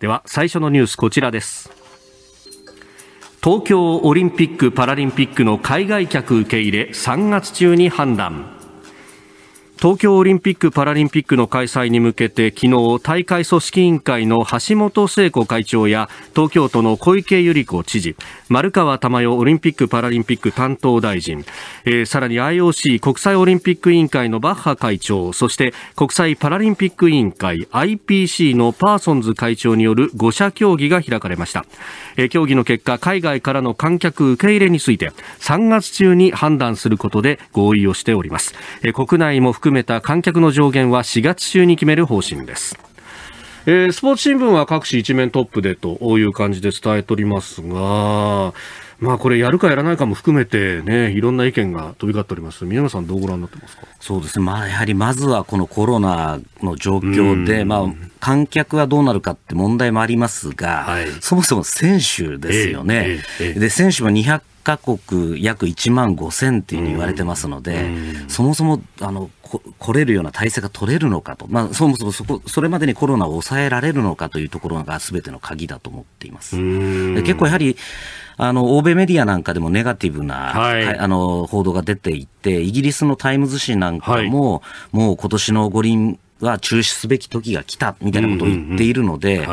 では最初のニュースこちらです東京オリンピック・パラリンピックの海外客受け入れ3月中に判断東京オリンピック・パラリンピックの開催に向けて昨日大会組織委員会の橋本聖子会長や東京都の小池百合子知事丸川珠代オリンピック・パラリンピック担当大臣、えー、さらに IOC 国際オリンピック委員会のバッハ会長そして国際パラリンピック委員会 IPC のパーソンズ会長による5者協議が開かれました、えー、協議の結果海外からの観客受け入れについて3月中に判断することで合意をしております、えー、国内も含含めた観客の上限は4月中に決める方針です。えー、スポーツ新聞は各紙一面トップでという感じで伝えておりますが、まあこれやるかやらないかも含めてね、いろんな意見が飛び交っております。宮野さんどうご覧になってますかそうですね。まあやはりまずはこのコロナの状況で、まあ観客はどうなるかって問題もありますが、はい、そもそも選手ですよね。ええで、選手も200カ国約1万5000っていうふうに言われてますので、そもそもあの来れるような体制が取れるのかと、まあ、そもそもそこそれまでにコロナを抑えられるのかというところがすべての鍵だと思っています。結構やはりあの欧米メディアなんかでもネガティブな、はい、あの報道が出ていて、イギリスのタイムズ紙なんかも、はい、もう今年の五輪は中止すべき時が来たみたいなことを言っているので、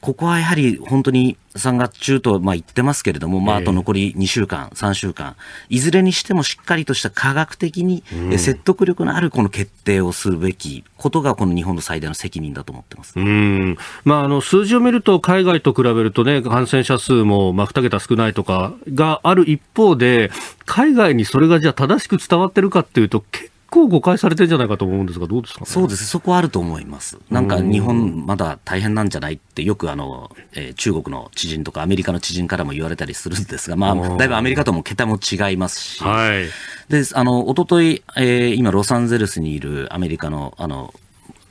ここはやはり本当に3月中とまあ言ってますけれども、まあ、あと残り2週間、3週間、いずれにしてもしっかりとした科学的に説得力のあるこの決定をするべきことが、この日本の最大の責任だと思ってます、うんまあ、あの数字を見ると、海外と比べるとね、感染者数もまあ2桁少ないとかがある一方で、海外にそれがじゃあ正しく伝わってるかっていうと、結構誤解されてるんじゃないかと思うんですが、どうですか、ね、そうです、そこはあると思います。なんか日本、まだ大変なんじゃないって、よくあの、えー、中国の知人とか、アメリカの知人からも言われたりするんですが、まあ、だいぶアメリカとも桁も違いますし、はい、であの一昨日、えー、今、ロサンゼルスにいるアメリカの、あの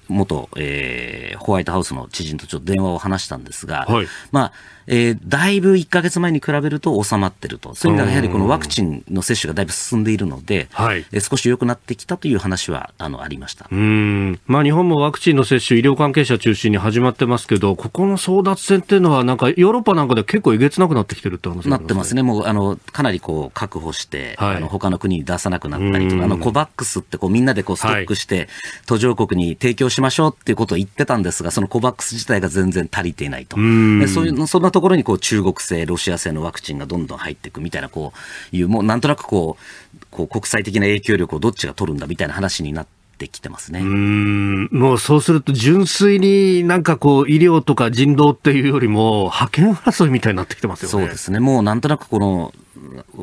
元、えー、ホワイトハウスの知人とちょっと電話を話したんですが、はい、まあえー、だいぶ1か月前に比べると収まってると、そういう意味ではやはりこのワクチンの接種がだいぶ進んでいるので、はい、えー、少し良くなってきたという話はあのありましたうん、まあ、日本もワクチンの接種、医療関係者中心に始まってますけど、ここの争奪戦っていうのは、なんかヨーロッパなんかで結構えげつなくなってきてるって話なってますね、もうあのかなりこう確保して、はい、あの他の国に出さなくなったりとか、あのコバックスってこうみんなでこうストックして、途上国に提供しましょうっていうことを言ってたんですが、そのコバックス自体が全然足りていないと。でそういうそんなところにこう中国製、ロシア製のワクチンがどんどん入っていくみたいな、こういう、もうなんとなくこう、こう国際的な影響力をどっちが取るんだみたいな話になって、きてますねうんもうそうすると、純粋になんかこう、医療とか人道っていうよりも、覇権争いみたいになってきてますよねそうですね、もうなんとなくこの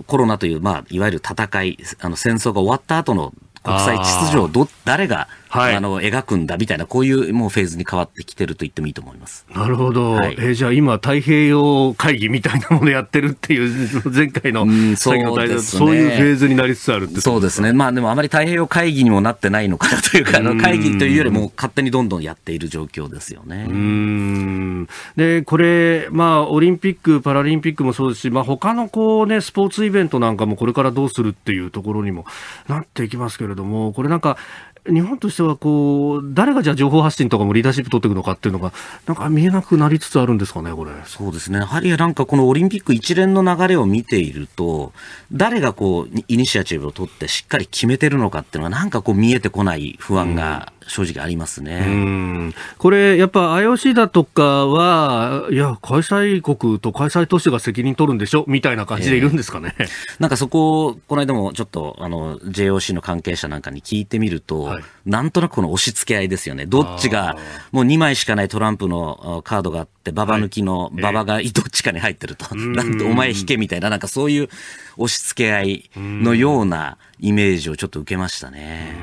コロナという、まあ、いわゆる戦い、あの戦争が終わった後の国際秩序をど誰がはい、あの描くんだみたいな、こういうもうフェーズに変わってきてると言ってもいいと思います。なるほど。はい、えー、じゃあ今、太平洋会議みたいなものやってるっていう、前回のそうです、ね、そういうフェーズになりつつあるってそうですね。まあでもあまり太平洋会議にもなってないのかなというか、あの会議というよりも勝手にどんどんやっている状況ですよね。うんで、これ、まあオリンピック、パラリンピックもそうですし、まあ他のこうね、スポーツイベントなんかもこれからどうするっていうところにもなっていきますけれども、これなんか、日本としてはこう誰がじゃあ情報発信とかもリーダーシップ取っていくのかっていうのがなんか見えなくなりつつあるんですかねこれそうですねやはりなんかこのオリンピック一連の流れを見ていると誰がこうイニシアチブを取ってしっかり決めてるのかっていうのがなんかこう見えてこない不安が、うん正直ありますねこれ、やっぱ IOC だとかは、いや、開催国と開催都市が責任取るんでしょみたいな感じでいるんですかね、えー、なんかそこ、この間もちょっとあの JOC の関係者なんかに聞いてみると、ははい、なんとなくこの押し付け合いですよね。どっちが、もう2枚しかないトランプのカードがあって、ババ抜きの、馬場がどっちかに入ってると、なんとお前引けみたいな、なんかそういう押し付け合いのようなイメージをちょっと受けましたね。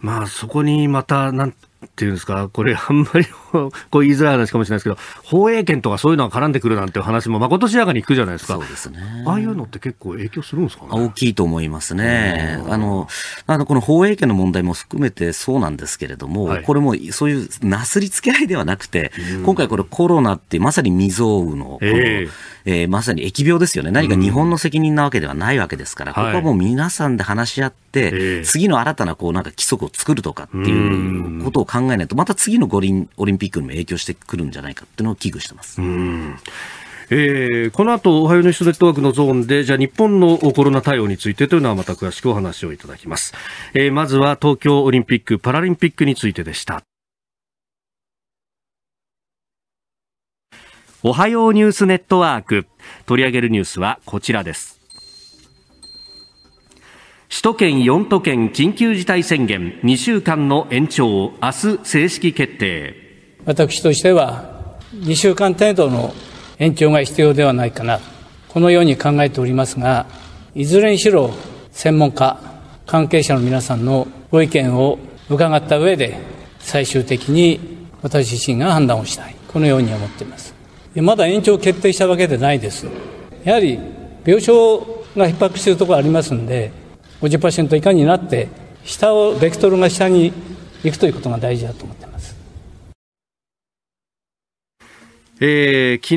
まあそこにまた、なんっていうんですか、これ、あんまりこう言いづらい話かもしれないですけど、放映権とかそういうのが絡んでくるなんて話も、まことしやかに聞くじゃないですか、そうですね、ああいうのって結構影響するんですか、ね、大きいと思いますね、あのあのこの放映権の問題も含めてそうなんですけれども、はい、これもそういうなすりつけ合いではなくて、今回、これ、コロナって、まさに未曾有の、えー、えー、まさに疫病ですよね、何か日本の責任なわけではないわけですから、ここはもう皆さんで話し合って、次の新たなこうなんか規則を作るとかっていうことを考えないと、また次の五輪オリンピックにも影響してくるんじゃないかっていうのを危惧してます。うえー、この後おはようニュースネットワークのゾーンでじゃあ日本のコロナ対応についてというのはまた詳しくお話をいただきます、えー、まずは東京オリンピック・パラリンピックについてでしたおはようニュースネットワーク取り上げるニュースはこちらです首都圏4都県緊急事態宣言2週間の延長、明日正式決定。私としては、2週間程度の延長が必要ではないかな、このように考えておりますが、いずれにしろ専門家、関係者の皆さんのご意見を伺った上で、最終的に私自身が判断をしたい。このように思っています。まだ延長決定したわけでないです。やはり病床が逼迫しているところがありますので、50%以下になって下をベクトルが下に行くということが大事だと思ってえー、昨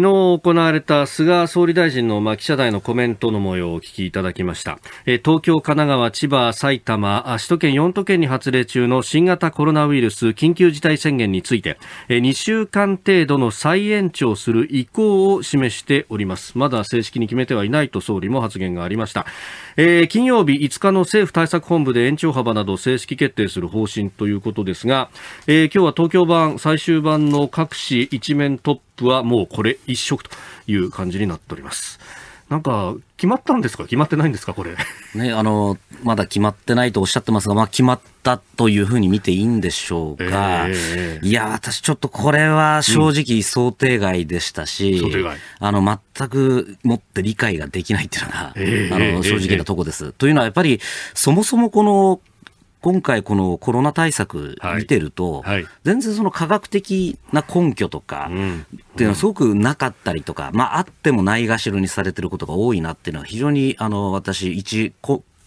日行われた菅総理大臣の、ま記者団のコメントの模様をお聞きいただきました、えー、東京、神奈川、千葉、埼玉首都圏4都県に発令中の新型コロナウイルス緊急事態宣言について、えー、2週間程度の再延長する意向を示しておりますまだ正式に決めてはいないと総理も発言がありました、えー、金曜日5日の政府対策本部で延長幅など正式決定する方針ということですが、えー、今日は東京版最終版の各紙一面トッププはもうこれ一色という感じになっております。なんか、決まったんですか決まってないんですかこれ。ね、あの、まだ決まってないとおっしゃってますが、まあ決まったというふうに見ていいんでしょうか。えー、いや、私ちょっとこれは正直想定外でしたし、うん、想定外あの、全くもって理解ができないっていうのが、えー、あの、正直なとこです、えー。というのはやっぱり、そもそもこの今回このコロナ対策見てると、はいはい、全然その科学的な根拠とか、っていうのはすごくなかったりとか、まああってもないがしろにされてることが多いなっていうのは非常にあの私一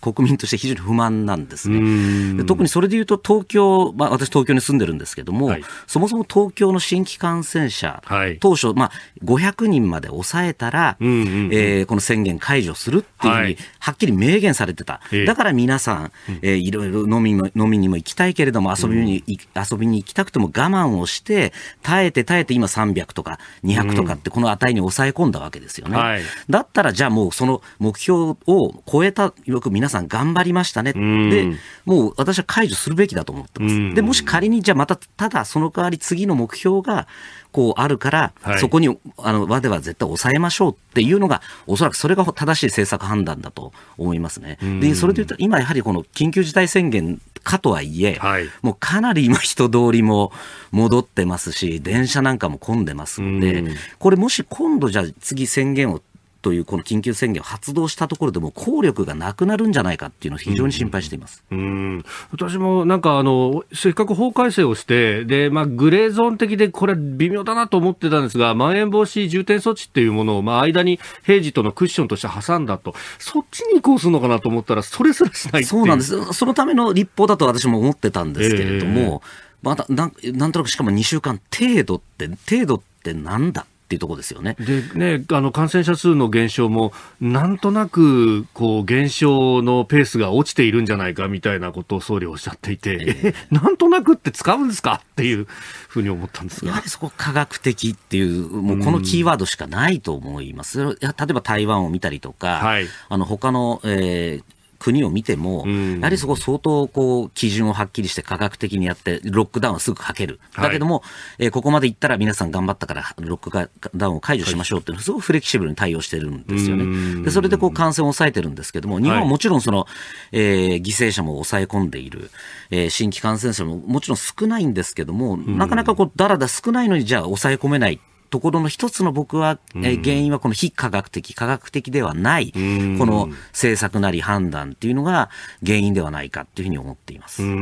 国民として非常に不満なんですね。特にそれでいうと東京、まあ、私東京に住んでるんですけども、はい、そもそも東京の新規感染者、はい、当初、まあ、500人まで抑えたら、えこの宣言解除するっていうふうにはっきり明言されてた、はい、だから皆さん、えー、いろいろ飲み飲みにも行きたいけれども遊びに、うん、遊びに行きたくても我慢をして耐えて耐えて今300とか200とかってこの値に抑え込んだわけですよね。だったらじゃあもうその目標を超えたよく皆さん頑張りましたね。で、もう私は解除するべきだと思ってます。で、もし仮に、じゃあまた、ただその代わり次の目標が、こうあるから、はい、そこに、あの、和では絶対抑えましょうっていうのが、おそらくそれが正しい政策判断だと思いますね。で、それで言うと、今やはりこの緊急事態宣言かとはいえ、はい、もうかなり今人通りも戻ってますし、電車なんかも混んでますんで、これもし今度じゃあ次宣言をというこの緊急宣言を発動したところでも効力がなくなるんじゃないかっていうのを非常に心配しています、うん、うん私もなんかあのせっかく法改正をしてで、まあ、グレーゾーン的でこれ微妙だなと思ってたんですがまん延防止重点措置っていうものを、まあ、間に平時とのクッションとして挟んだとそっちに移行するのかなと思ったらそれすらしないそうなんですそのための立法だと私も思ってたんですけれども、えー、まだなんなんとなくしかも2週間程度って程度ってなんだっていうところですよね。でねあの感染者数の減少もなんとなくこう減少のペースが落ちているんじゃないかみたいなことを総理おっしゃっていて、えー、なんとなくって使うんですかっていうふうに思ったんですがやはりそこ科学的っていうもうこのキーワードしかないと思います。例えば台湾を見たりとか、はい、あの他の、えー国を見ても、やはりそこ相当こう基準をはっきりして科学的にやって、ロックダウンはすぐかける。だけども、はい、えー、ここまでいったら皆さん頑張ったからロックダウンを解除しましょうっていうのすごくフレキシブルに対応してるんですよね。で、それでこう感染を抑えてるんですけども、日本はもちろんその、えー、犠牲者も抑え込んでいる、えー、新規感染者ももちろん少ないんですけども、なかなかこうだらだ少ないのにじゃあ抑え込めないところの一つの僕は、え原因はこの非科学的、科学的ではない、この政策なり判断っていうのが原因ではないかというふうに思っています。まあ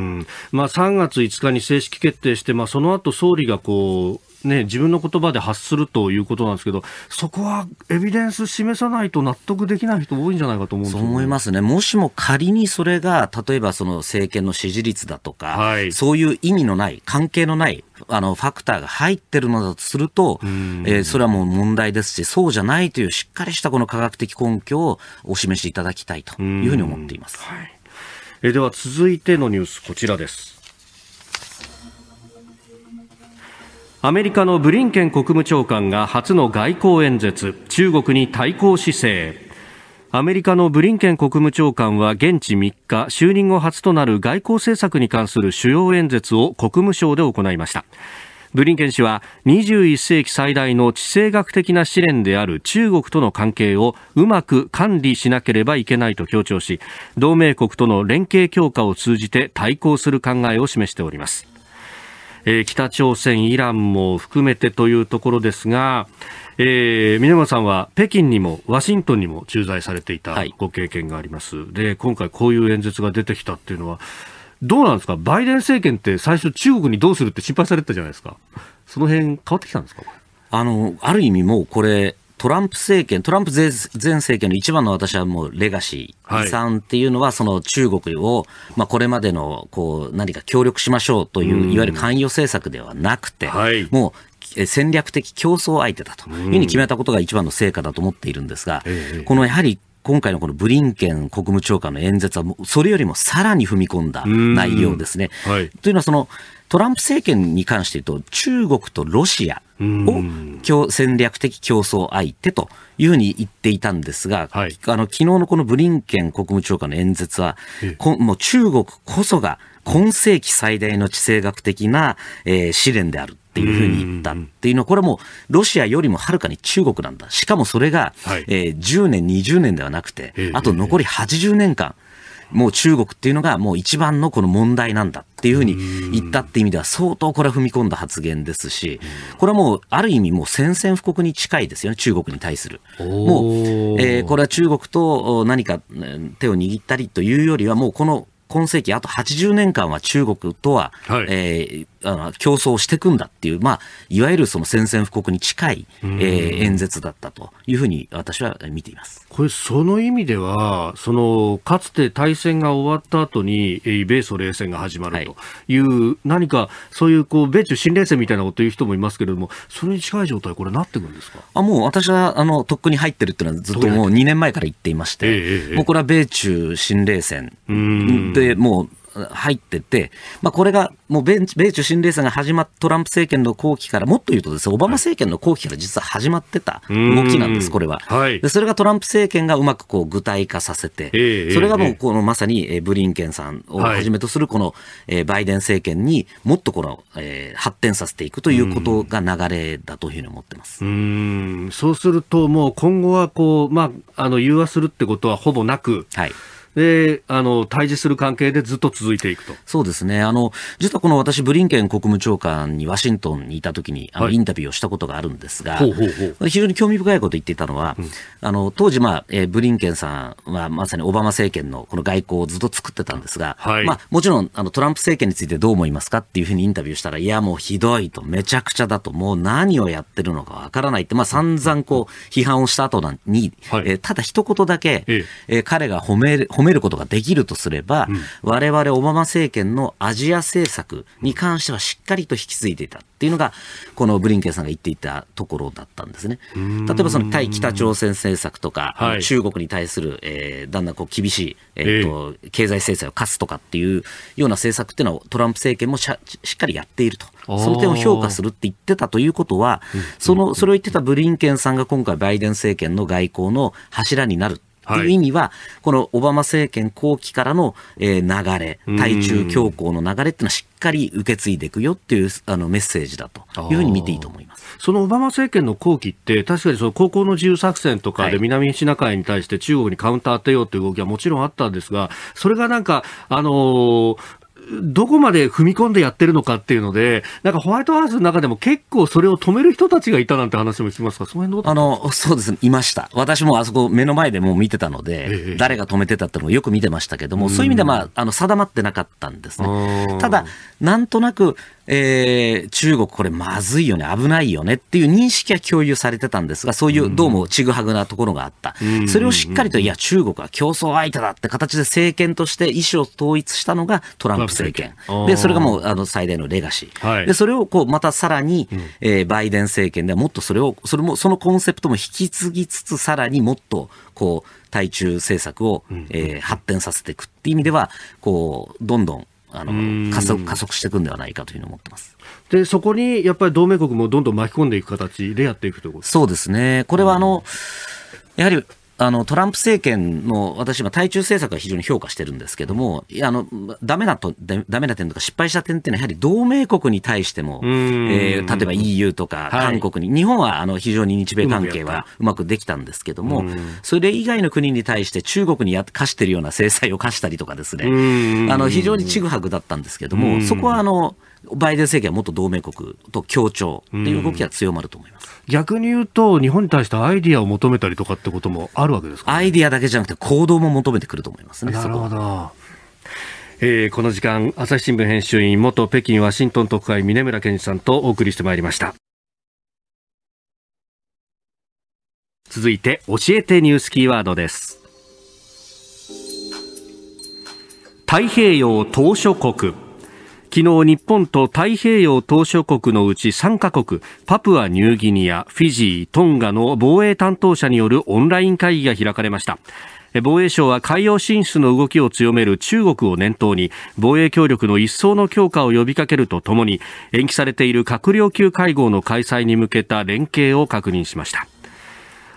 3月5日に正式決定して、まあその後総理がこうね、自分の言葉で発するということなんですけど、そこはエビデンス示さないと納得できない人多いんじゃないかと思うんです、ね、思いますね。もしも仮にそれが、例えばその政権の支持率だとか、はい、そういう意味のない、関係のないあのファクターが入ってるのだとすると、えー、それはもう問題ですし、そうじゃないというしっかりしたこの科学的根拠をお示しいただきたいというふうに思っています。はい、えでは続いてのニュース、こちらです。アメリカのブリンケン国務長官が初の外交演説中国に対抗姿勢アメリカのブリンケン国務長官は現地3日就任後初となる外交政策に関する主要演説を国務省で行いましたブリンケン氏は21世紀最大の地政学的な試練である中国との関係をうまく管理しなければいけないと強調し同盟国との連携強化を通じて対抗する考えを示しておりますえー、北朝鮮、イランも含めてというところですが、えー、峰山さんは北京にもワシントンにも駐在されていたご経験があります、はい、で今回、こういう演説が出てきたっていうのは、どうなんですか、バイデン政権って最初、中国にどうするって心配されてたじゃないですか、その辺変わってきたんですかあのある意味、もうこれ、トランプ政権、トランプ前政権の一番の私はもうレガシー、遺産っていうのは、その中国を、まあ、これまでのこう何か協力しましょうという、いわゆる関与政策ではなくて、もう戦略的競争相手だというふうに決めたことが一番の成果だと思っているんですが、このやはり今回のこのブリンケン国務長官の演説は、それよりもさらに踏み込んだ内容ですね。はい、というのはその、トランプ政権に関して言うと、中国とロシアを戦略的競争相手というふうに言っていたんですが、はい、あの昨日のこのブリンケン国務長官の演説は、もう中国こそが今世紀最大の地政学的な、えー、試練であるっていうふうに言ったっていうのは、これはもうロシアよりもはるかに中国なんだ。しかもそれが、はい、えー、10年、20年ではなくて、あと残り80年間、もう中国っていうのがもう一番のこの問題なんだっていうふうに言ったって意味では相当これは踏み込んだ発言ですし、これはもうある意味もう宣戦布告に近いですよね、中国に対する。もう、えー、これは中国と何か手を握ったりというよりはもうこの今世紀あと80年間は中国とは、はい、えー、あの競争していくんだっていう、まあ、いわゆるその宣戦布告に近い、えー、演説だったというふうに私は見ていますこれ、その意味ではその、かつて大戦が終わった後に、米ソ冷戦が始まるという、はい、何かそういうこう米中新冷戦みたいなこと言う人もいますけれども、それに近い状態、これ、なってくるんですかあもう私はあのとっくに入ってるっていうのは、ずっともう2年前から言っていまして、えーえー、もうこれは米中新冷戦で、もう入ってて、まあ、これがもう米中新冷戦が始まっトランプ政権の後期からもっと言うとですねオバマ政権の後期から実は始まってた動きなんです、これは、はい、で。それがトランプ政権がうまくこう具体化させて、えー、それがもうこのまさにブリンケンさんをはじめとするこの、バイデン政権にもっとこの、え発展させていくということが流れだというふうに思ってますうんそうすると、もう今後はこう、まあ、あの融和するってことはほぼなく。はいであの対峙する関係でずっと続いていくとそうですねあの、実はこの私、ブリンケン国務長官にワシントンにいたときにあの、はい、インタビューをしたことがあるんですが、ほうほうほう非常に興味深いことを言っていたのは、うん、あの当時、まあえブリンケンさんはまさにオバマ政権のこの外交をずっと作ってたんですが、はい、まあ、もちろんあのトランプ政権についてどう思いますかっていうふうにインタビューしたら、いや、もうひどいと、めちゃくちゃだと、もう何をやってるのかわからないって、まあ、散々こう批判をした後に、はい、えただ一言だけ、えええ彼が褒める、褒褒めることができるとすれば、うん、我々オバマ政権のアジア政策に関してはしっかりと引き継いでいたっていうのが、このブリンケンさんが言っていたところだったんですね。例えばその対北朝鮮政策とか、はい、中国に対する、えー、だんだんこう厳しい、えー、っと、えー、経済制裁を科すとかっていうような政策っていうのはトランプ政権もしっかりやっていると。その点を評価するって言ってたということは、その、それを言ってたブリンケンさんが今回バイデン政権の外交の柱になるっていう意味は、このオバマ政権後期からの、え流れ、対中強硬の流れっていうのはしっかり受け継いでいくよっていうあのメッセージだというふうに見ていいと思います。そのオバマ政権の後期って、確かにその高校の自由作戦とかで南シナ海に対して中国にカウンター当てようという動きはもちろんあったんですが、それがなんか、あのー、どこまで踏み込んでやってるのかっていうので、なんかホワイトハウスの中でも結構それを止める人たちがいたなんて話もしますか、その辺どうあの、そうですね、いました。私もあそこ目の前でもう見てたので、え誰が止めてたってのをよく見てましたけども、そういう意味では、まあ、あの、定まってなかったんですね。ただ、なんとなく、えー、中国これまずいよね、危ないよねっていう認識は共有されてたんですが、そういうどうもちぐはぐなところがあった。それをしっかりと、いや、中国は競争相手だって形で政権として意思を統一したのがトランプ政権。で、それがもうあの最大のレガシー。はい、で、それをこう、またさらに、えー、バイデン政権ではもっとそれを、それも、そのコンセプトも引き継ぎつつ、さらにもっと、こう、対中政策を、えー、発展させていくっていう意味では、こう、どんどんあの加速加速していくんではないかというふうに思ってます。でそこにやっぱり同盟国もどんどん巻き込んでいく形でやっていくということそうですね。これはあの、うんやはりあのトランプ政権の私、今、対中政策は非常に評価してるんですけども、あのダメなとダメな点とか失敗した点っていうのは、やはり同盟国に対しても、えー、例えば EU とか韓国に、はい、日本はあの非常に日米関係はうまくできたんですけども、それ以外の国に対して中国にや課してるような制裁を課したりとかですね、あの非常にちぐはぐだったんですけども、そこはあの、バイデン政権は元同盟国と協調という動きが強まると思います、逆に言うと、日本に対してアイディアを求めたりとかってこともあるわけですか、ね、アイディアだけじゃなくて、行動も求めてくると思いますね。なるほどえー、この時間、朝日新聞編集員、元北京ワシントン特派員、峰村健二さんとお送りしてまいりました。続いて、教えてニュースキーワードです。太平洋島しょ国。昨日日本と太平洋島しょ国のうち3カ国パプアニューギニアフィジートンガの防衛担当者によるオンライン会議が開かれました防衛省は海洋進出の動きを強める中国を念頭に防衛協力の一層の強化を呼びかけるとともに延期されている閣僚級会合の開催に向けた連携を確認しました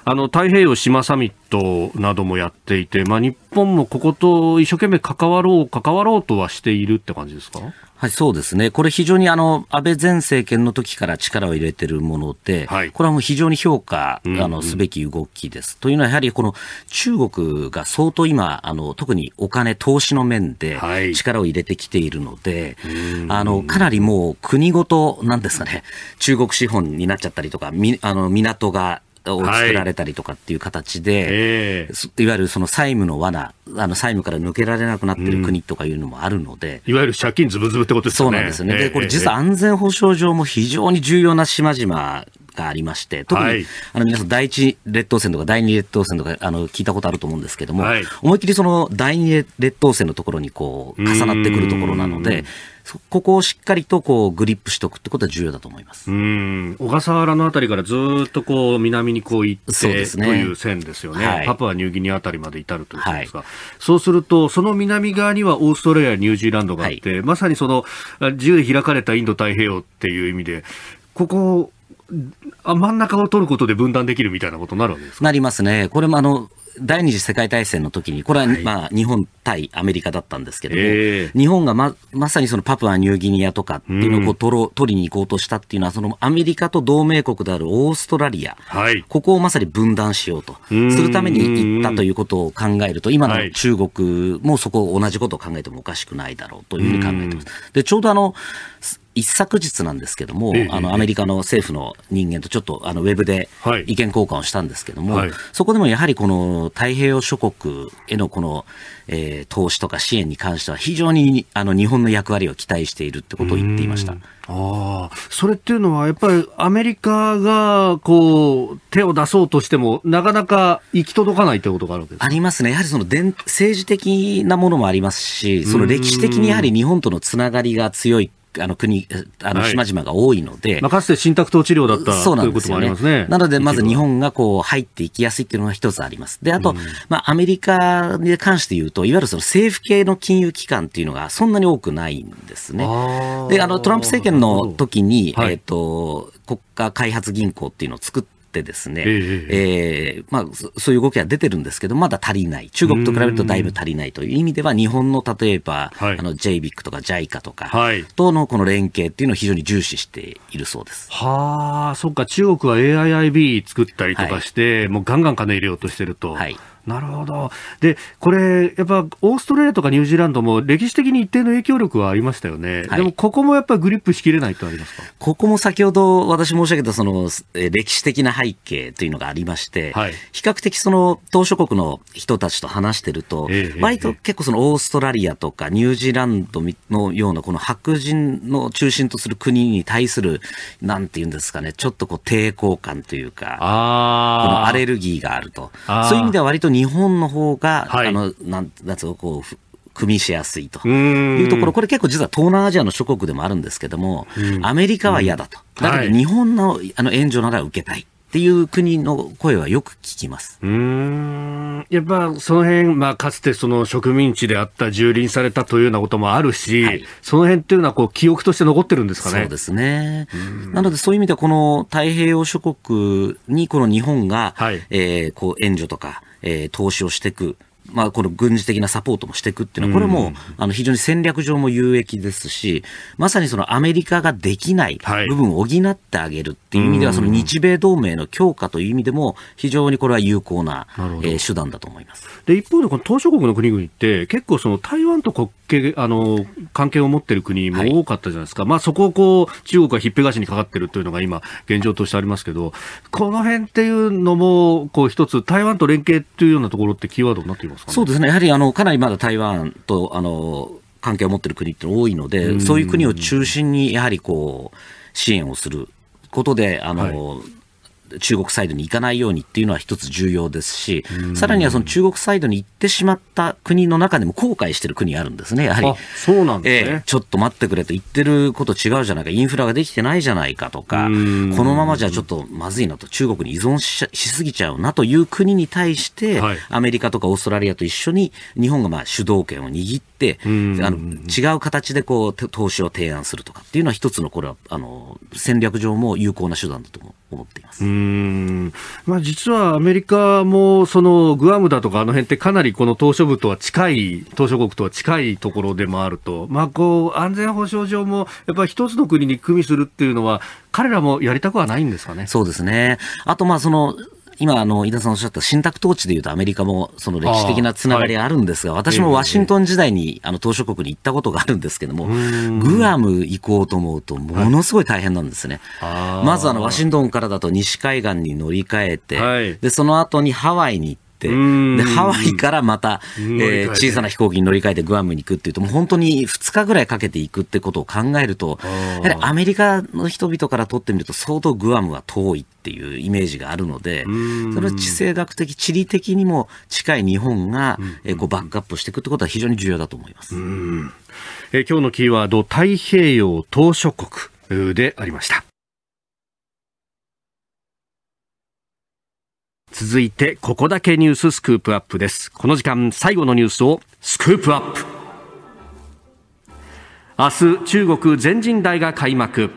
あの太平洋島サミットなどもやっていて、まあ、日本もここと一生懸命関わろう、関わろうとはしているって感じですかはい、そうですね。これ非常にあの、安倍前政権の時から力を入れてるもので、はい、これはもう非常に評価、あの、すべき動きです。うんうん、というのはやはりこの中国が相当今、あの、特にお金、投資の面で力を入れてきているので、はい、あの、かなりもう国ごと、なんですかね、中国資本になっちゃったりとか、みあの、港がを作られたりとかっていう形で、はいえー、いわゆるその債務の罠、あの債務から抜けられなくなってる国とかいうのもあるので、うん、いわゆる借金ズブズブってことですね。そうなんですね。えー、で、これ実は安全保障上も非常に重要な島々がありまして、特に、はい、あの皆さん、第一列島線とか第二列島線とかあの聞いたことあると思うんですけども、はい、思いっきりその第二列島線のところにこう重なってくるところなので、ここをしっかりとこうグリップしておくってことは重要だと思いますうん小笠原のあたりからずっとこう南にこう行ってそうです、ね、という線ですよね、はい、パプアニューギニアあたりまで至るということですが、はい、そうすると、その南側にはオーストラリア、ニュージーランドがあって、はい、まさにその自由で開かれたインド太平洋っていう意味で、ここあ真ん中を取ることで分断できるみたいなことになるわけですかなりますね。これもあの第二次世界大戦の時に、これは、まあ、日本対アメリカだったんですけれども、えー、日本がままさにそのパプアニューギニアとかっていうのを取ろ、う取りに行こうとしたっていうのは、そのアメリカと同盟国であるオーストラリア、はい、ここをまさに分断しようとするために行ったということを考えると、今の中国もそこ同じことを考えてもおかしくないだろうというふうに考えてます。でちょうどあの一昨日なんですけども、あのアメリカの政府の人間とちょっとあのウェブで意見交換をしたんですけども、はい、そこでもやはりこの太平洋諸国へのこの、えーー、投資とか支援に関しては非常にあの日本の役割を期待しているってことを言っていました。あそれっていうのは、やっぱりアメリカがこう手を出そうとしても、なかなか行き届かないってことがあるわけですありますね、やはりその政治的なものもありますし、その歴史的にやはり日本とのつながりが強いあの国、あの島々が多いので、はい、まあ、かつて信託島治療だったそうなんですよね。ねなので、まず日本がこう入っていきやすいっていうのが一つあります。で、あと、うん、まあ、アメリカに関して言うと、いわゆるその政府系の金融機関っていうのがそんなに多くないんですね。で、あのトランプ政権の時に、えっ、ー、と、国家開発銀行っていうのを作ってってですね、えー、えー、まあ、そういう動きは出てるんですけど、まだ足りない。中国と比べるとだいぶ足りないという意味では、日本の例えば、はい、JBIC とか JICA とか、はい、とのこの連携っていうのを非常に重視しているそうです。はあ、そっか、中国は AIIB 作ったりとかして、はい、もうガンガン金入れようとしてると。はいなるほど。で、これ、やっぱオーストラリアとかニュージーランドも歴史的に一定の影響力はありましたよね。はい、でも、ここもやっぱりグリップしきれないとありますかここも先ほど私申し上げた、その、歴史的な背景というのがありまして、はい、比較的その、島し国の人たちと話してると、ええ、割と結構そのオーストラリアとかニュージーランドのような、この白人の中心とする国に対する、なんていうんですかね、ちょっとこう抵抗感というか、このアレルギーがあると。そういう意味では割と日本の方が、はい、あの、なんんつうこう、組みしやすいというところ、これ結構実は東南アジアの諸国でもあるんですけども、うん、アメリカは嫌だと。だけど日本のあの援助なら受けたい。っていう国の声はよく聞きますうんやっぱその辺、まあ、かつてその植民地であった蹂躙されたというようなこともあるし、はい、その辺っていうのはこう記憶として残ってるんですかね。そうですねなのでそういう意味ではこの太平洋諸国にこの日本が、はい、えこう援助とかえー、投資をしていくまあ、この軍事的なサポートもしていくっていうのは、これも、あの非常に戦略上も有益ですし、まさにそのアメリカができない部分を補ってあげるっていう意味では、その日米同盟の強化という意味でも、非常にこれは有効なえ手段だと思いますで一方で、この島し国の国々って、結構その台湾と国系あの関係を持ってる国も多かったじゃないですか、はい、まあ、そこをこう中国がひっぺがしにかかってるというのが今、現状としてありますけど、この辺っていうのも、こう一つ、台湾と連携というようなところって、キーワードになっていますですか、ね、そうですね、やはりあのかなりまだ台湾とあの関係を持っている国って多いので、そういう国を中心にやはりこう支援をすることで、あの、はい中国サイドに行かないようにっていうのは一つ重要ですし、さらにはその中国サイドに行ってしまった国の中でも後悔してる国あるんですね、やはり。そうなんですね、えー、ちょっと待ってくれと言ってること違うじゃないか、インフラができてないじゃないかとか、このままじゃちょっとまずいなと、中国に依存ししすぎちゃうなという国に対して、はい、アメリカとかオーストラリアと一緒に日本がまあ主導権を握って、あの違う形でこう投資を提案するとかっていうのは一つのこれはあの戦略上も有効な手段だと思う。思っていますうんまあ、実はアメリカもそのグアムだとかあの辺ってかなりこの島しょ部とは近い島しょ国とは近いところでもあると、まあ、こう安全保障上もやっぱり一つの国に組みするっていうのは彼らもやりたくはないんですかね。そうですねあとまあその今、あの、井田さんおっしゃった信託統治でいうとアメリカもその歴史的なつながりあるんですが、私もワシントン時代に、あの、島しょ国に行ったことがあるんですけども、グアム行こうと思うと、ものすごい大変なんですね。まず、あの、ワシントンからだと西海岸に乗り換えて、で、その後にハワイに行って、でハワイからまた、え小さな飛行機に乗り換えてグアムに行くっていうともう本当に2日ぐらいかけて行くってことを考えるとやはりアメリカの人々からとってみると相当グアムは遠いっていうイメージがあるのでそれは地政学的地理的にも近い日本が、えこうバックアップしていくってことは非常に重要だと思います。え今日のキーワード太平洋島諸国でありました。続いてここだけニューススクープアップですこの時間最後のニュースをスクープアップ明日中国全人代が開幕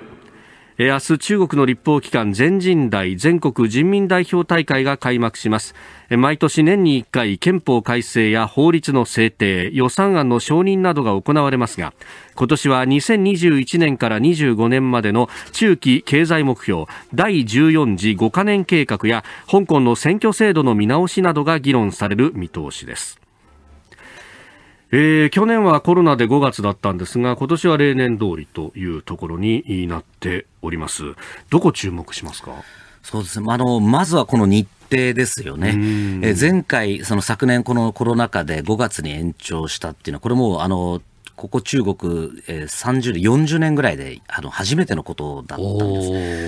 明日中国の立法機関全人代全国人民代表大会が開幕します毎年年に1回憲法改正や法律の制定予算案の承認などが行われますが今年は2021年から25年までの中期経済目標第14次5カ年計画や香港の選挙制度の見直しなどが議論される見通しですえー、去年はコロナで5月だったんですが、今年は例年通りというところになっております。どこ注目しますかそうですね。あの、まずはこの日程ですよね。え前回、その昨年このコロナ禍で5月に延長したっていうのは、これもあの、ここ中国、えー、30年、40年ぐらいで、あの、初めてのことだったんで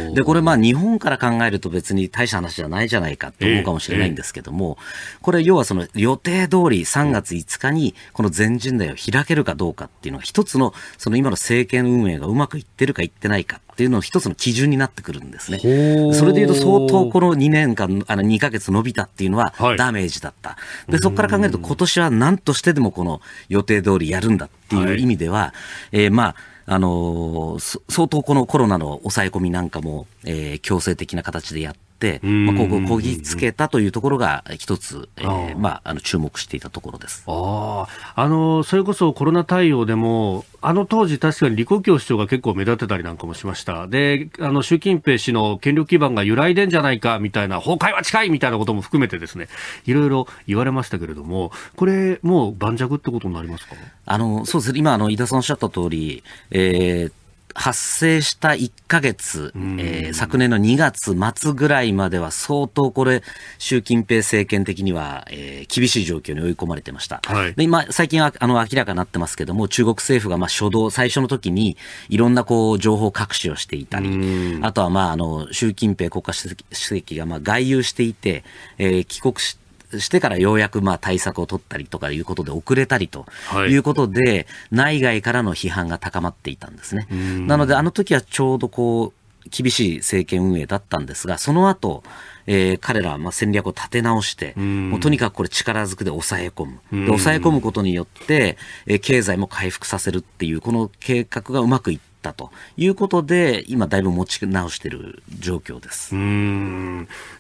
す。で、これまあ日本から考えると別に大した話じゃないじゃないかと思うかもしれないんですけども、えー、これ要はその予定通り3月5日にこの全人代を開けるかどうかっていうのが一つの、その今の政権運営がうまくいってるかいってないかっていうのを一つの基準になってくるんですね。それでいうと相当この2年間、あの2ヶ月伸びたっていうのはダメージだった。はい、で、そこから考えると今年は何としてでもこの予定通りやるんだっていう意味では、はい、えー、まあ、あのー、相当このコロナの抑え込みなんかも、えー、強制的な形でやって、、まあ、こここぎつけたというところが一つ、えー、まあ、あの注目していたところですああのそれこそコロナ対応でも、あの当時、確かに李克強首相が結構目立てたりなんかもしました、であの習近平氏の権力基盤が揺らいでんじゃないかみたいな、崩壊は近いみたいなことも含めて、ですねいろいろ言われましたけれども、これ、もう盤石ってことになりますかあのそうですね、今あの、飯田さんおっしゃった通り、えー、発生した1ヶ月、えー、昨年の2月末ぐらいまでは相当これ、習近平政権的には、えー、厳しい状況に追い込まれてました。はい、で今、最近はあの明らかになってますけども、中国政府がまあ初動、最初の時にいろんなこう情報隠しをしていたり、あとはまああの習近平国家主席がまあ外遊していて、えー、帰国して、してからようやくまあ対策を取ったりとかいうことで遅れたりということで、はい、内外からの批判が高まっていたんですね。なのであの時はちょうどこう厳しい政権運営だったんですがその後えー、彼らはまあ戦略を立て直して、もうとにかくこれ力ずくで抑え込む。で抑え込むことによって、えー、経済も回復させるっていう、この計画がうまくいっったということで、今、だいぶ持ち直している状況です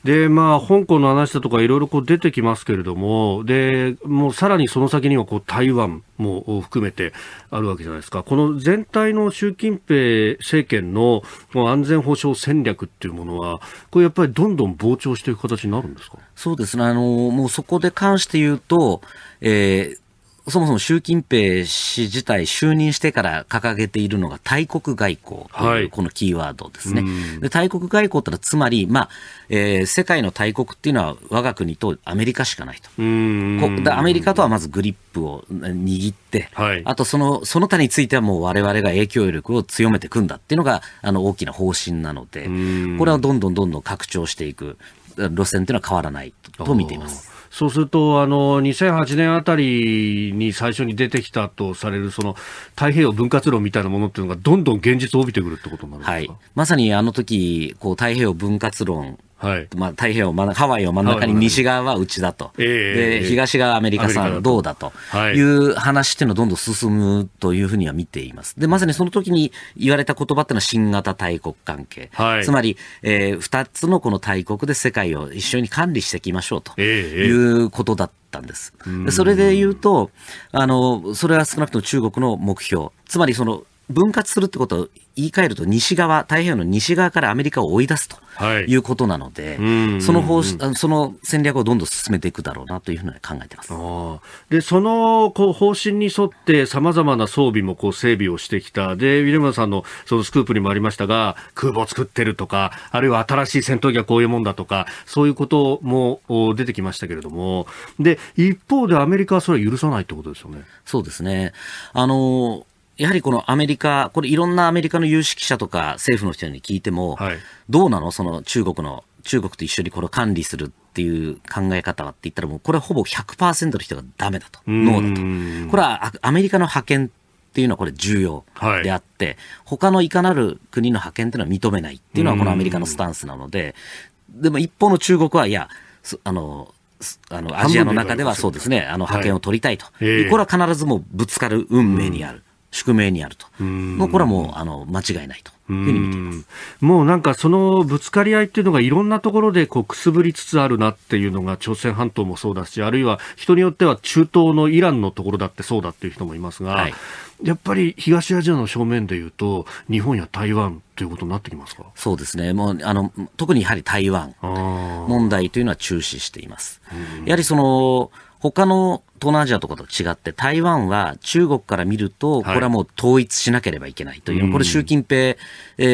で、まあ、香港の話だとか、いろいろこう出てきますけれども、でもうさらにその先にはこう台湾も含めてあるわけじゃないですか、この全体の習近平政権の安全保障戦略っていうものは、これやっぱりどんどん膨張していく形になるんですかそうですね、あのもうそこで関して言うと、えーそもそも習近平氏自体就任してから掲げているのが大国外交というこのキーワードですね。はい、で大国外交ってのはつまり、まあえー、世界の大国っていうのは我が国とアメリカしかないと。アメリカとはまずグリップを握って、はい、あとそのその他についてはもう我々が影響力を強めていくんだっていうのがあの大きな方針なので、これはどんどんどんどん拡張していく路線っていうのは変わらないと見ています。そうするとあの2008年あたりに最初に出てきたとされるその太平洋分割論みたいなものっていうのがどんどん現実を帯びてくるってことになるんですか、はい、まさにあの時こう太平洋分割論はい、まあ、太平洋真んハワイを真ん中に西側はうちだと、で東側アメリカさんどうだという話っていうのはどんどん進むというふうには見ています。で、まさにその時に言われた言葉っていうのは新型大国関係。はい、つまり、えー、2つのこの大国で世界を一緒に管理していきましょうということだった。たんです。それで言うと、あの、それは少なくとも中国の目標、つまりその、分割するってことを言い換えると西側、太平洋の西側からアメリカを追い出すということなので、その方その戦略をどんどん進めていくだろうなというふうに考えてますでそのこう方針に沿ってさまざまな装備もこう整備をしてきたでウィルムさんのそのスクープにもありましたが空母を作ってるとかあるいは新しい戦闘機はこういうもんだとかそういうことも出てきましたけれどもで一方でアメリカはそれは許さないってことですよね。そうですねあのやはりこのアメリカ、これいろんなアメリカの有識者とか政府の人に聞いても、はい、どうなのその中国の、中国と一緒にこれを管理するっていう考え方はって言ったらもうこれはほぼ100%の人がダメだと、ノーだと。これはアメリカの派遣っていうのはこれ重要であって、はい、他のいかなる国の派遣っていうのは認めないっていうのはこのアメリカのスタンスなので、でも一方の中国はいや、あの、あのアジアの中ではそうですね、あの派遣を取りたいと、はいえー、これは必ずもうぶつかる運命にある。宿命にあると、もうこれはもうあの間違いないと。うふうに見ていもうなんかそのぶつかり合いっていうのがいろんなところでこうくすぶりつつあるなっていうのが朝鮮半島もそうだしあるいは人によっては中東のイランのところだってそうだっていう人もいますが、はい、やっぱり東アジアの正面でいうと日本や台湾ということになってきますかそうですねもうあの特にやはり台湾問題というのは注視しています。やはりその他の東南アジアとかと違って台湾は中国から見るとこれはもう統一しなければいけないという、はい、これ習近平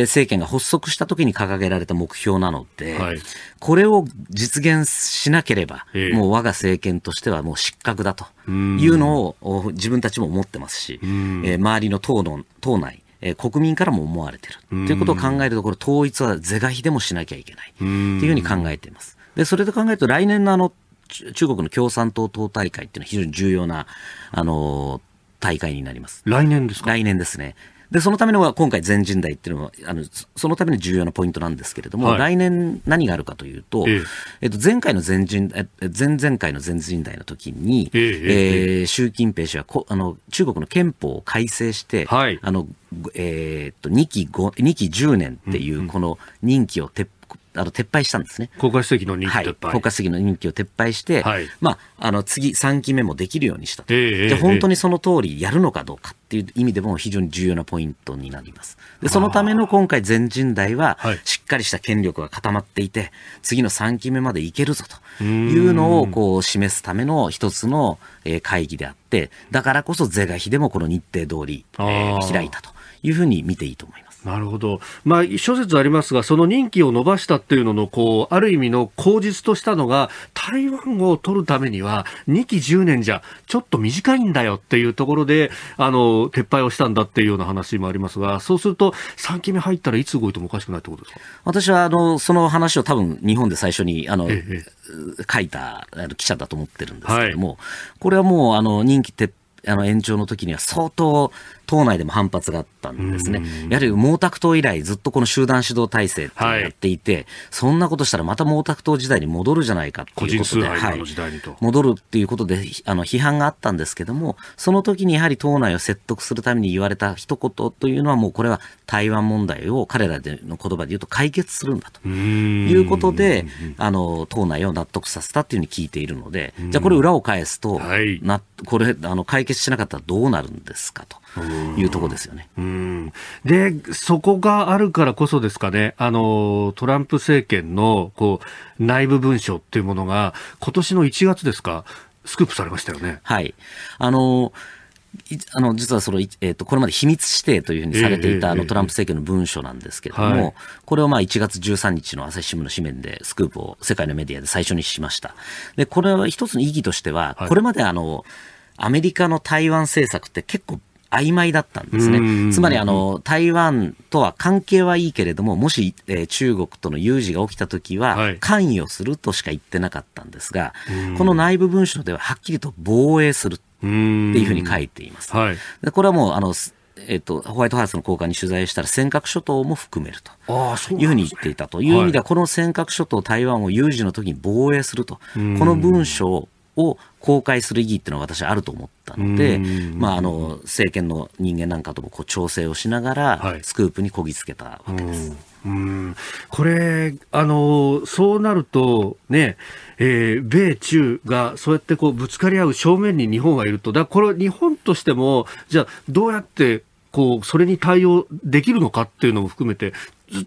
政権が発足した時に掲げられた目標なので、はい、これを実現しなければもう我が政権としてはもう失格だというのを自分たちも思ってますし、え周りの党の党内え国民からも思われてるということを考えるとこれ、統一は是が非でもしなきゃいけないというふうに考えています。でそれで考えると来年のあの中国の共産党党大会っていうのは非常に重要な、あの大会になります。来年ですか来年ですね。で、そのためのは今回全人代っていうのは、あの、そのための重要なポイントなんですけれども、はい、来年何があるかというと、えええっと、前回の全人、え前々回の全人代の時に、えええー、習近平氏はこあの、中国の憲法を改正して、はい、あの、えー、っと、2期5、2期10年っていう、この任期を撤あの撤廃したんですね。国家主席の任期撤廃。はい、国家主席の任期を撤廃して、はい、まあ、あの次、3期目もできるようにしたと、えー、で、本当にその通りやるのかどうかっていう意味でも非常に重要なポイントになります。でそのための今回、全人代は、しっかりした権力が固まっていて、はい、次の3期目までいけるぞというのをこう示すための一つの会議であって、だからこそ是が非でもこの日程通り開いたというふうに見ていいと思います。なるほど、まあ、諸説ありますが、その任期を延ばしたっていうののこう、ある意味の口実としたのが、台湾を取るためには、2期10年じゃちょっと短いんだよっていうところで、あの撤廃をしたんだっていうような話もありますが、そうすると、3期目入ったらいつ動いてもおかしくないってことですか私はあのその話を多分日本で最初にあの、ええ、書いたあの記者だと思ってるんですけれども、はい、これはもうあの任期あの延長の時には相当党内でも反発があったんですね。やはり毛沢東以来ずっとこの集団指導体制ってやっていて、はい、そんなことしたらまた毛沢東時代に戻るじゃないかということで、はい、戻るっていうことであの批判があったんですけども、その時にやはり党内を説得するために言われた一言というのはもうこれは台湾問題を彼らの言葉で言うと解決するんだということで、あの党内を納得させたっていうふうに聞いているので、じゃあこれ裏を返すと、はい、なこれあの解決しなかったらどうなるんですかと。いうとこですよねでそこがあるからこそですかね、あのトランプ政権のこう内部文書っていうものが、今年の1月ですか、スクープされましたよね。はいあのあの実はその、えー、とこれまで秘密指定というふうにされていたあのトランプ政権の文書なんですけれども、これをまあ1月13日の朝日新聞の紙面でスクープを世界のメディアで最初にしました。でこれは一つの意義としては、これまであの、アメリカの台湾政策って結構曖昧だったんですね。つまりあの台湾とは関係はいいけれども、もし、えー、中国との有事が起きたときは、関与するとしか言ってなかったんですが、はい、この内部文書でははっきりと防衛するっていうふうに書いています。はい、これはもうあのえっと、ホワイトハウスの高官に取材したら尖閣諸島も含めるというふうに言っていたという意味では、この尖閣諸島、台湾を有事の時に防衛すると、この文書をを公開する意義っていうのは私はあると思ったので、まあ、あの政権の人間なんかともこう調整をしながら、スクープにこぎつけたわけです。はいうんこれ、あのそうなると、ねえー、米中がそうやってこうぶつかり合う正面に日本がいると、だこれ、日本としても、じゃあ、どうやってこう、それに対応できるのかっていうのも含めて、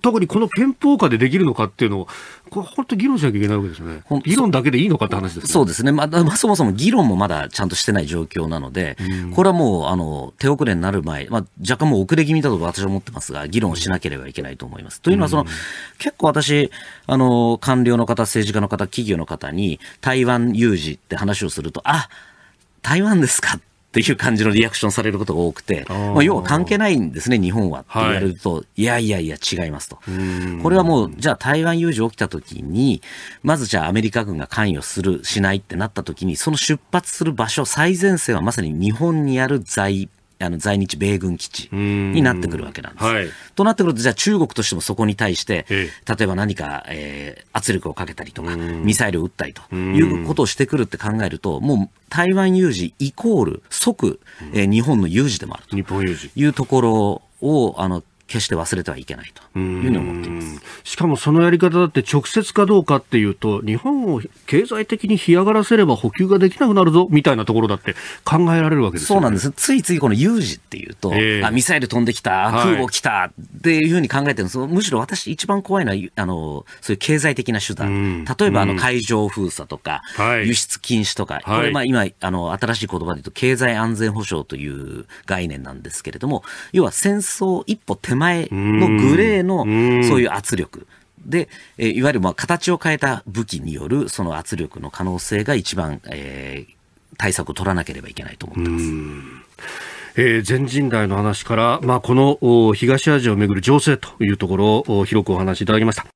特にこの憲法下でできるのかっていうのを、これ、本当、議論しなきゃいけないわけですね、議論だけでいいのかって話です、ね、そうですね、まあ、そもそも議論もまだちゃんとしてない状況なので、うん、これはもうあの手遅れになる前、まあ、若干もう遅れ気味だと私は思ってますが、議論をしなければいけないと思います。というのはその、結構私あの、官僚の方、政治家の方、企業の方に、台湾有事って話をすると、あ台湾ですかっっていう感じのリアクションされることが多くて、まあ、要は関係ないんですね、日本はって言われると、はい、いやいやいや、違いますと。これはもう、じゃあ台湾有事起きた時に、まずじゃあアメリカ軍が関与する、しないってなった時に、その出発する場所、最前線はまさに日本にある在あの在日米軍基地になってくるわけなんです。はい、となってくると、じゃあ中国としてもそこに対して、例えば何か、えー、圧力をかけたりとか、ミサイルを撃ったりということをしてくるって考えると、もう台湾有事イコール即、えー、日本の有事でもあるというところを、あの決して忘れてはいけないというふうに思っていますしかもそのやり方だって直接かどうかっていうと日本を経済的に干上がらせれば補給ができなくなるぞみたいなところだって考えられるわけです、ね、そうなんですついついこの有事っていうと、えー、あミサイル飛んできた空母来た、っていうふうに考えてるんですむしろ私一番怖いのはあのそういう経済的な手段例えばあの海上封鎖とか、輸出禁止とか、これまあ今あの新しい言葉で言うと経済安全保障という概念なんですけれども要は戦争一歩手前のグレーのそういう圧力。で、えいわゆるまあ形を変えた武器によるその圧力の可能性が一番、えー、対策を取らなければいけないと思ってます。えー、全人代の話から、まあ、この東アジアをめぐる情勢というところを広くお話しいただきました。